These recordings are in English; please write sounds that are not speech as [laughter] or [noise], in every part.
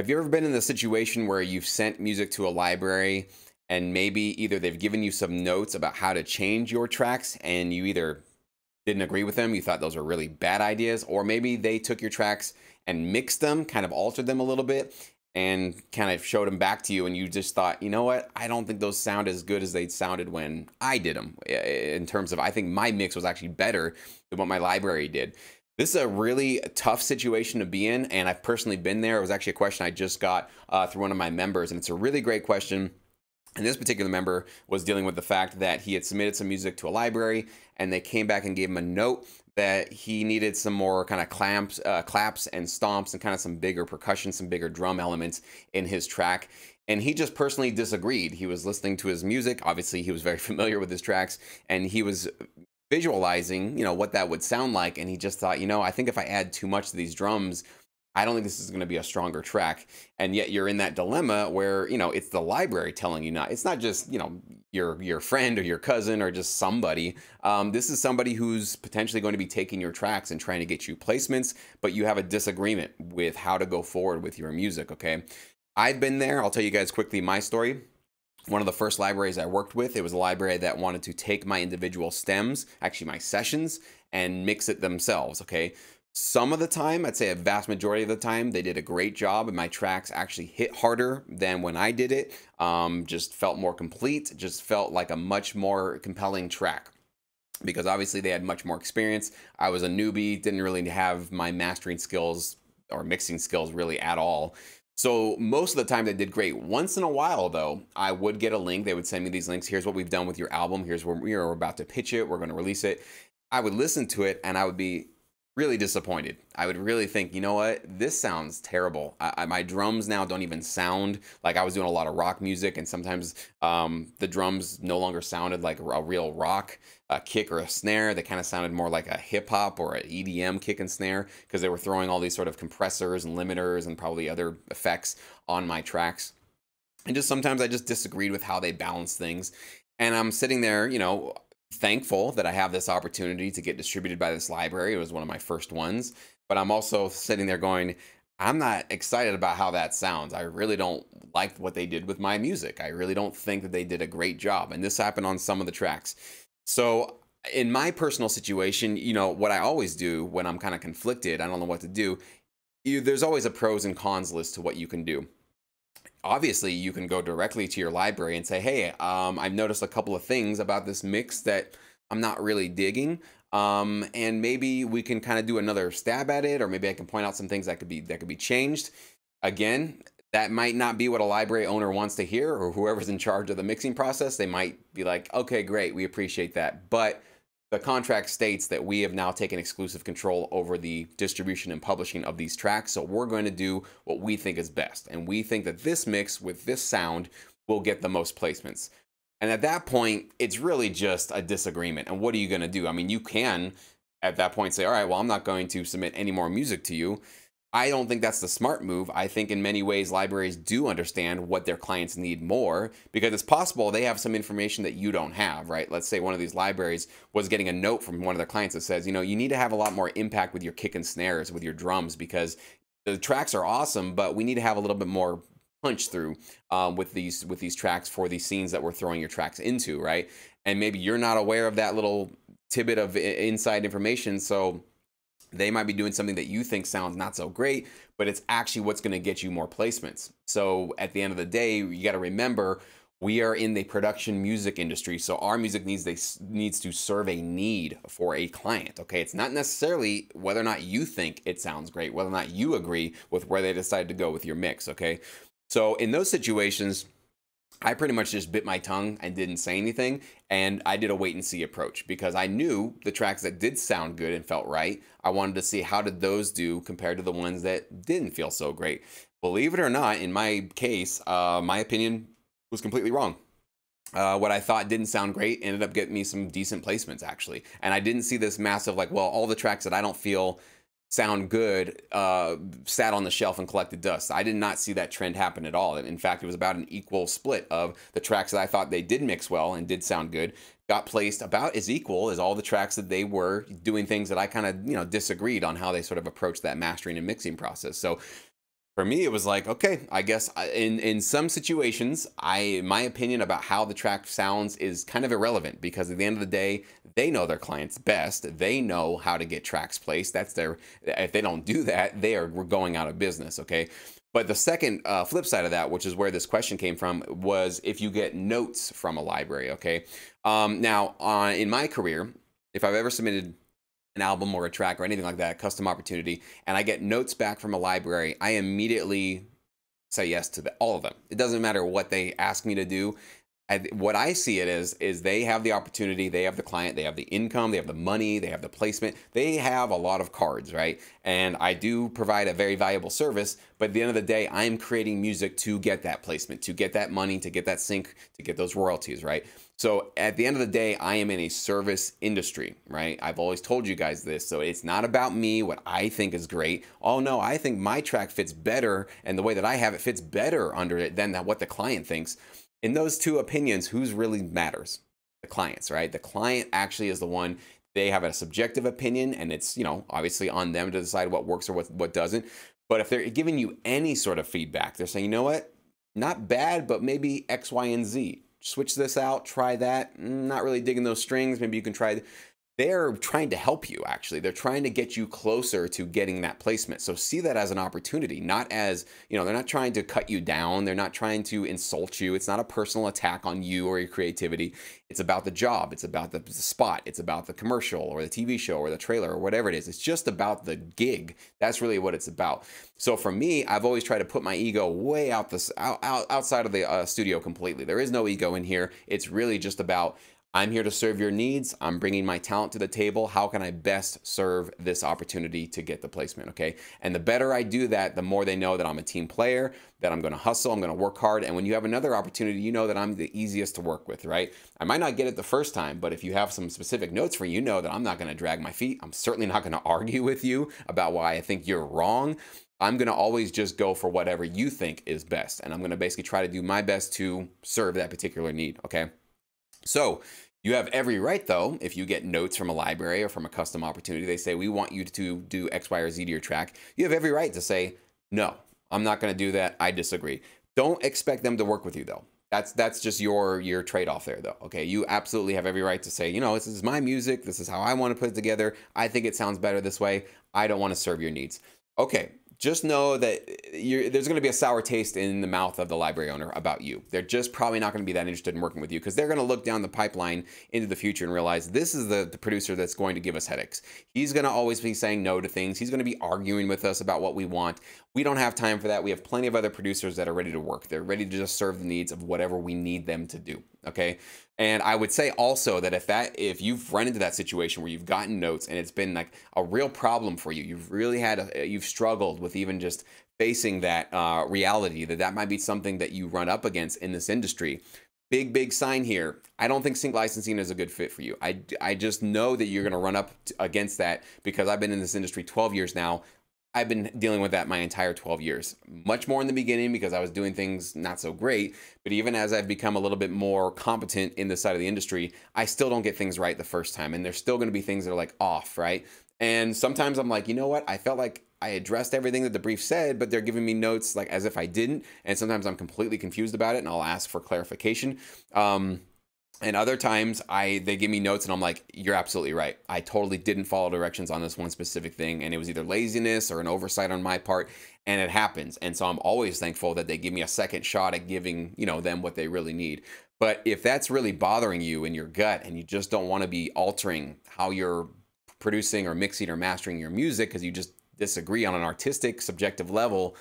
Have you ever been in the situation where you've sent music to a library and maybe either they've given you some notes about how to change your tracks and you either didn't agree with them, you thought those were really bad ideas, or maybe they took your tracks and mixed them, kind of altered them a little bit, and kind of showed them back to you, and you just thought, you know what, I don't think those sound as good as they sounded when I did them. In terms of, I think my mix was actually better than what my library did. This is a really tough situation to be in, and I've personally been there. It was actually a question I just got uh, through one of my members, and it's a really great question. And this particular member was dealing with the fact that he had submitted some music to a library, and they came back and gave him a note that he needed some more kind of clamps, uh, claps and stomps, and kind of some bigger percussion, some bigger drum elements in his track. And he just personally disagreed. He was listening to his music. Obviously, he was very [laughs] familiar with his tracks, and he was visualizing, you know, what that would sound like. And he just thought, you know, I think if I add too much to these drums, I don't think this is going to be a stronger track. And yet you're in that dilemma where, you know, it's the library telling you not. It's not just, you know, your your friend or your cousin or just somebody. Um, this is somebody who's potentially going to be taking your tracks and trying to get you placements, but you have a disagreement with how to go forward with your music, okay? I've been there. I'll tell you guys quickly my story one of the first libraries I worked with. It was a library that wanted to take my individual stems, actually my sessions, and mix it themselves. Okay. Some of the time, I'd say a vast majority of the time, they did a great job, and my tracks actually hit harder than when I did it. Um, just felt more complete, just felt like a much more compelling track because obviously they had much more experience. I was a newbie, didn't really have my mastering skills or mixing skills really at all. So most of the time they did great. Once in a while though, I would get a link. They would send me these links. Here's what we've done with your album. Here's where we are about to pitch it. We're going to release it. I would listen to it and I would be really disappointed. I would really think, you know what, this sounds terrible. I, I, my drums now don't even sound like I was doing a lot of rock music, and sometimes um, the drums no longer sounded like a real rock a kick or a snare that kind of sounded more like a hip hop or an EDM kick and snare because they were throwing all these sort of compressors and limiters and probably other effects on my tracks. And just sometimes I just disagreed with how they balance things. And I'm sitting there, you know, thankful that I have this opportunity to get distributed by this library. It was one of my first ones. But I'm also sitting there going, I'm not excited about how that sounds. I really don't like what they did with my music. I really don't think that they did a great job. And this happened on some of the tracks. So in my personal situation, you know, what I always do when I'm kind of conflicted, I don't know what to do, you, there's always a pros and cons list to what you can do. Obviously, you can go directly to your library and say, hey, um, I've noticed a couple of things about this mix that I'm not really digging. Um, and maybe we can kind of do another stab at it, or maybe I can point out some things that could be that could be changed. Again, that might not be what a library owner wants to hear or whoever's in charge of the mixing process they might be like okay great we appreciate that but the contract states that we have now taken exclusive control over the distribution and publishing of these tracks so we're going to do what we think is best and we think that this mix with this sound will get the most placements and at that point it's really just a disagreement and what are you going to do i mean you can at that point say all right well i'm not going to submit any more music to you I don't think that's the smart move. I think in many ways libraries do understand what their clients need more because it's possible they have some information that you don't have, right? Let's say one of these libraries was getting a note from one of their clients that says, you know, you need to have a lot more impact with your kick and snares, with your drums because the tracks are awesome, but we need to have a little bit more punch through um, with these with these tracks for these scenes that we're throwing your tracks into, right? And maybe you're not aware of that little tidbit of inside information, so they might be doing something that you think sounds not so great, but it's actually what's going to get you more placements. So at the end of the day, you got to remember we are in the production music industry, so our music needs they needs to serve a need for a client. Okay, it's not necessarily whether or not you think it sounds great, whether or not you agree with where they decided to go with your mix. Okay, so in those situations I pretty much just bit my tongue and didn't say anything. And I did a wait and see approach because I knew the tracks that did sound good and felt right. I wanted to see how did those do compared to the ones that didn't feel so great. Believe it or not, in my case, uh, my opinion was completely wrong. Uh, what I thought didn't sound great ended up getting me some decent placements actually. And I didn't see this massive like, well, all the tracks that I don't feel Sound Good uh, sat on the shelf and collected dust. I did not see that trend happen at all. In fact, it was about an equal split of the tracks that I thought they did mix well and did sound good got placed about as equal as all the tracks that they were doing things that I kind of you know disagreed on how they sort of approached that mastering and mixing process. So for me it was like okay i guess in in some situations i my opinion about how the track sounds is kind of irrelevant because at the end of the day they know their clients best they know how to get tracks placed that's their if they don't do that they are we're going out of business okay but the second uh, flip side of that, which is where this question came from, was if you get notes from a library, okay? Um, now, uh, in my career, if I've ever submitted an album or a track or anything like that, custom opportunity, and I get notes back from a library, I immediately say yes to the, all of them. It doesn't matter what they ask me to do. I, what I see it is is they have the opportunity, they have the client, they have the income, they have the money, they have the placement, they have a lot of cards, right? And I do provide a very valuable service, but at the end of the day, I'm creating music to get that placement, to get that money, to get that sync, to get those royalties, right? So at the end of the day, I am in a service industry, right? I've always told you guys this. So it's not about me, what I think is great. Oh no, I think my track fits better and the way that I have it fits better under it than what the client thinks in those two opinions, who's really matters? The clients, right? The client actually is the one they have a subjective opinion and it's, you know, obviously on them to decide what works or what, what doesn't. But if they're giving you any sort of feedback, they're saying, you know what? Not bad, but maybe X, Y, and Z. Switch this out, try that. Mm, not really digging those strings. Maybe you can try they're trying to help you actually they're trying to get you closer to getting that placement so see that as an opportunity not as you know they're not trying to cut you down they're not trying to insult you it's not a personal attack on you or your creativity it's about the job it's about the spot it's about the commercial or the tv show or the trailer or whatever it is it's just about the gig that's really what it's about so for me i've always tried to put my ego way out this out, out outside of the uh, studio completely there is no ego in here it's really just about I'm here to serve your needs. I'm bringing my talent to the table. How can I best serve this opportunity to get the placement? Okay. And the better I do that, the more they know that I'm a team player, that I'm going to hustle, I'm going to work hard. And when you have another opportunity, you know that I'm the easiest to work with, right? I might not get it the first time, but if you have some specific notes for you, you know that I'm not going to drag my feet. I'm certainly not going [laughs] to argue with you about why I think you're wrong. I'm going to always just go for whatever you think is best. And I'm going to basically try to do my best to serve that particular need. Okay. So you have every right, though, if you get notes from a library or from a custom opportunity, they say, we want you to do X, Y, or Z to your track. You have every right to say, no, I'm not going to do that. I disagree. Don't expect them to work with you, though. That's that's just your your trade-off there though. Okay, you absolutely have every right to say, you know, this is my music, this is how I want to put it together. I think it sounds better this way. I don't want to serve your needs. Okay, just know that there's going to be a sour taste in the mouth of the library owner about you. They're just probably not going to be that interested in working with you because they're going to look down the pipeline into the future and realize this is the, the producer that's going to give us headaches. He's going to always be saying no to things. He's going to be arguing with us about what we want. We don't have time for that. We have plenty of other producers that are ready to work. They're ready to just serve the needs of whatever we need them to do. Okay. And I would say also that if that if you've run into that situation where you've gotten notes and it's been like a real problem for you, you've really had a, you've struggled with even just facing that uh, reality that that might be something that you run up against in this industry. Big big sign here. I don't think sync licensing is a good fit for you. I I just know that you're going to run up against that because I've been in this industry 12 years now. I've been dealing with that my entire 12 years. Much more in the beginning because I was doing things not so great, but even as I've become a little bit more competent in the side of the industry, I still don't get things right the first time. And there's still gonna be things that are like off, right? And sometimes I'm like, you know what? I felt like I addressed everything that the brief said, but they're giving me notes like as if I didn't. And sometimes I'm completely confused about it and I'll ask for clarification. Um, and other times i they give me notes and i'm like you're absolutely right i totally didn't follow directions on this one specific thing and it was either laziness or an oversight on my part and it happens and so i'm always thankful that they give me a second shot at giving you know them what they really need but if that's really bothering you in your gut and you just don't want to be altering how you're producing or mixing or mastering your music because you just disagree on an artistic subjective level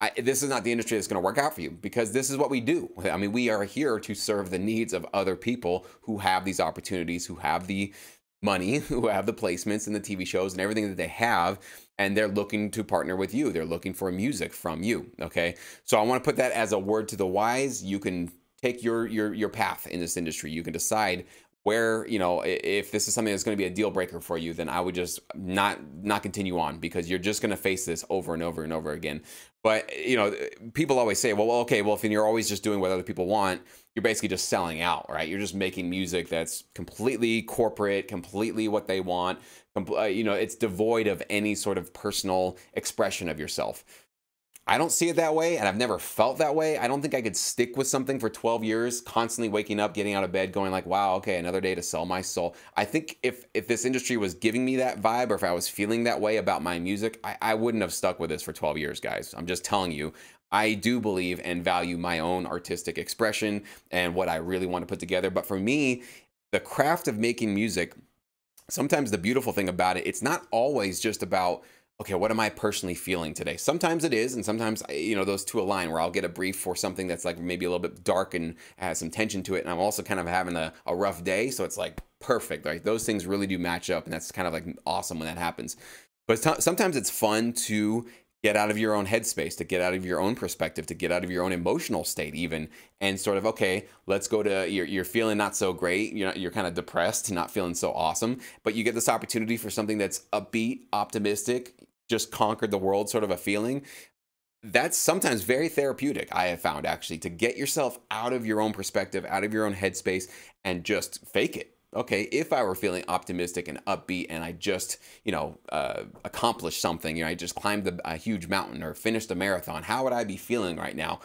I, this is not the industry that's going to work out for you because this is what we do. I mean, we are here to serve the needs of other people who have these opportunities, who have the money, [laughs] who have the placements and the TV shows and everything that they have, and they're looking to partner with you. They're looking for music from you. Okay, so I want to put that as a word to the wise. You can take your your your path in this industry. You can decide where you know if this is something that's going to be a deal breaker for you then i would just not not continue on because you're just going to face this over and over and over again but you know people always say well okay well if you're always just doing what other people want you're basically just selling out right you're just making music that's completely corporate completely what they want uh, you know it's devoid of any sort of personal expression of yourself I don't see it that way, and I've never felt that way. I don't think I could stick with something for 12 years, constantly waking up, getting out of bed, going like, "Wow, okay, another day to sell my soul." I think if if this industry was giving me that vibe, or if I was feeling that way about my music, I, I wouldn't have stuck with this for 12 years, guys. I'm just telling you. I do believe and value my own artistic expression and what I really want to put together. But for me, the craft of making music, sometimes the beautiful thing about it, it's not always just about okay, what am I personally feeling today? Sometimes it is, and sometimes you know those two align. Where I'll get a brief for something that's like maybe a little bit dark and has some tension to it, and I'm also kind of having a, a rough day, so it's like perfect. Right, those things really do match up, and that's kind of like awesome when that happens. But sometimes it's fun to get out of your own headspace, to get out of your own perspective, to get out of your own emotional state, even, and sort of, okay, let's go to, you're, you're feeling not so great, you're, not, you're kind of depressed, not feeling so awesome, but you get this opportunity for something that's upbeat, optimistic, just conquered the world sort of a feeling that's sometimes very therapeutic i have found actually to get yourself out of your own perspective out of your own headspace and just fake it okay if i were feeling optimistic and upbeat and i just you know uh, accomplished something you know i just climbed a, a huge mountain or finished a marathon how would i be feeling right now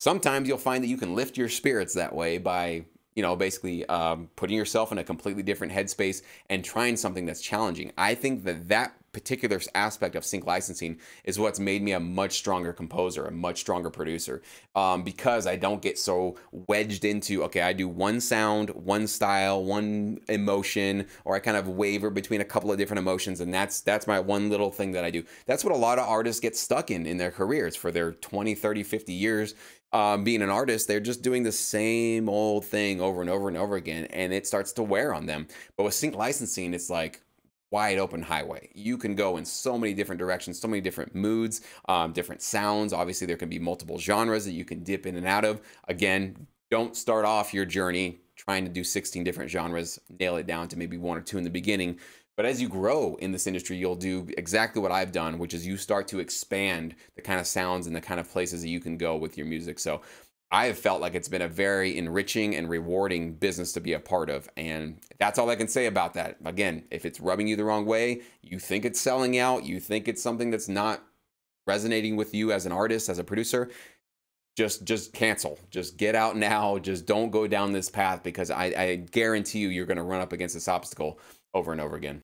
sometimes you'll find that you can lift your spirits that way by you know, basically um, putting yourself in a completely different headspace and trying something that's challenging. I think that that particular aspect of sync licensing is what's made me a much stronger composer, a much stronger producer, um, because I don't get so wedged into, okay, I do one sound, one style, one emotion, or I kind of waver between a couple of different emotions. And that's, that's my one little thing that I do. That's what a lot of artists get stuck in, in their careers for their 20, 30, 50 years. Um, being an artist, they're just doing the same old thing over and over and over again, and it starts to wear on them. But with sync licensing, it's like, wide open highway. You can go in so many different directions, so many different moods, um, different sounds. Obviously, there can be multiple genres that you can dip in and out of. Again, don't start off your journey trying to do 16 different genres, nail it down to maybe one or two in the beginning. But as you grow in this industry, you'll do exactly what I've done, which is you start to expand the kind of sounds and the kind of places that you can go with your music. So I have felt like it's been a very enriching and rewarding business to be a part of. And that's all I can say about that. Again, if it's rubbing you the wrong way, you think it's selling out, you think it's something that's not resonating with you as an artist, as a producer, just just cancel. Just get out now. Just don't go down this path because I, I guarantee you you're gonna run up against this obstacle over and over again.